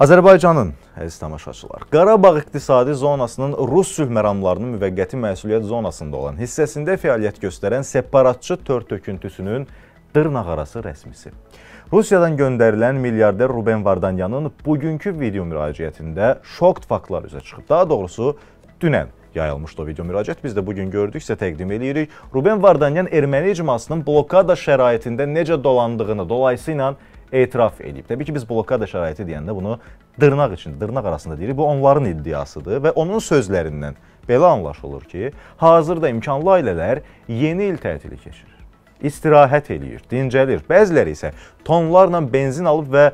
Azərbaycanın, əziz tamaşaçılar, Qarabağ İqtisadi Zonasının Rus sülh məramlarının müvəqqəti məsuliyyət zonasında olan hissəsində fəaliyyət göstərən separatçı tör töküntüsünün dırnaqarası rəsmisi. Rusiyadan göndərilən milyarder Ruben Vardanyanın bugünkü video müraciətində şokt faktlar üzə çıxıb. Daha doğrusu, dünən yayılmışdı o video müraciət. Biz də bugün gördüksə təqdim eləyirik. Ruben Vardanyan erməni icmasının blokada şəraitində necə dolandığını, dolayısıyla ilə etiraf edib. Təbii ki, biz blokada şəraiti deyəndə bunu dırnaq içində, dırnaq arasında deyirik. Bu onların iddiasıdır və onun sözlərindən belə anlaşılır ki, hazırda imkanlı ailələr yeni il tətili keçirir. İstirahət eləyir, dincəlir. Bəziləri isə tonlarla benzin alıb və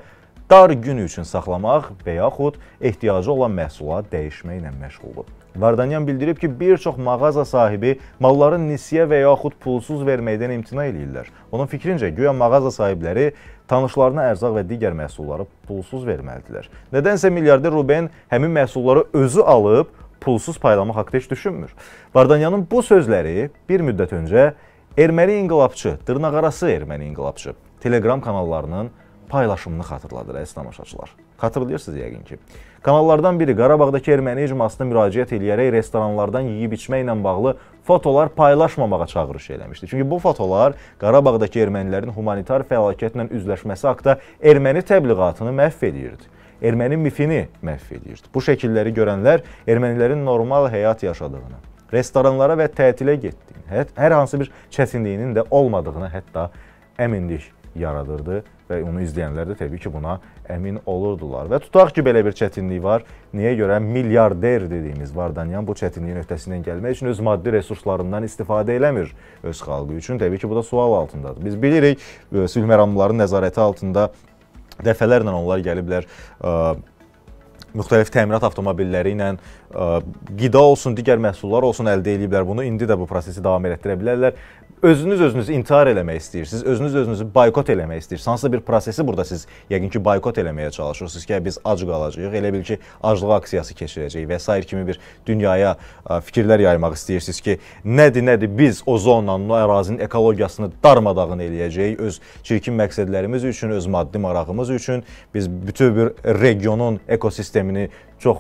dar günü üçün saxlamaq və yaxud ehtiyacı olan məhsula dəyişməklə məşğuldur. Vardanyan bildirib ki, bir çox mağaza sahibi malları nisiyə və yaxud pulsuz verməkdən imtina eləyirlər. Onun fikrincə, güya mağaza sahibləri tanışlarına ərzaq və digər məhsulları pulsuz verməlidirlər. Nədənsə milyarder Ruben həmin məhsulları özü alıb pulsuz paylamaq haqqda heç düşünmür. Vardanyanın bu sözləri bir müddət öncə erməni inqilabçı, dırnaqarası erməni inqilabçı Telegram kanallarının paylaşımını xatırladır əziz tamaşaçılar. Xatırlayırsınız yəqin ki. Kanallardan biri Qarabağdakı erməni icmasına müraciət eləyərək restoranlardan yeyib içməklə bağlı fotolar paylaşmamağa çağırış eləmişdi. Çünki bu fotolar Qarabağdakı ermənilərin humanitar fəlakətlə üzləşməsi haqqda erməni təbliğatını məhv edirdi erməni mifini məhv edirdi. Bu şəkilləri görənlər ermənilərin normal həyat yaşadığını, restoranlara və tətilə getdiyini, hər hansı bir çətinliyinin də olmadığını hətta əminlik yaradırdı və onu izləyənlər də təbii ki, buna əmin olurdular. Və tutaq ki, belə bir çətinlik var. Niyə görə milyarder dediyimiz Vardanyan bu çətinliyin öhdəsindən gəlmək üçün öz maddi resurslarından istifadə eləmir öz xalqı üçün? Təbii ki, bu da sual altındadır. Biz bilirik, e, sülh məramlıların nəzarəti altında dəfələrlə onlar gəliblər ə, e, müxtəlif təminat avtomobilləri ilə ə, e, qida olsun, digər məhsullar olsun əldə ediblər bunu. İndi də bu prosesi davam etdirə bilərlər. Özünüz özünüzü intihar eləmək istəyirsiniz, özünüz özünüzü boykot eləmək istəyirsiniz. Hansısa bir prosesi burada siz yəqin ki boykot eləməyə çalışırsınız ki, biz ac qalacağıq, elə bil ki aclıq aksiyası keçirəcəyik və s. kimi bir dünyaya ə, e, fikirlər yaymaq istəyirsiniz ki, nədir, nədir biz o zonanın, o ərazinin ekologiyasını darmadağın eləyəcəyik öz çirkin məqsədlərimiz üçün, öz maddi marağımız üçün biz bütün bir regionun ekosistemi sistemini çox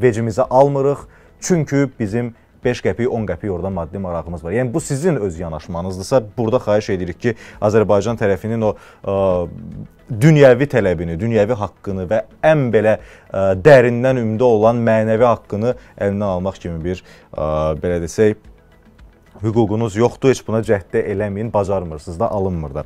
vecimizə almırıq. Çünki bizim 5 qəpik, 10 qəpik orada maddi marağımız var. Yəni bu sizin öz yanaşmanızdırsa, burada xahiş edirik ki, Azərbaycan tərəfinin o ə, e, dünyəvi tələbini, dünyəvi haqqını və ən belə ə, e, dərindən ümdə olan mənəvi haqqını əlindən almaq kimi bir ə, e, belə desək hüququnuz yoxdur, heç buna cəhd də eləməyin, bacarmırsınız da, alınmır da.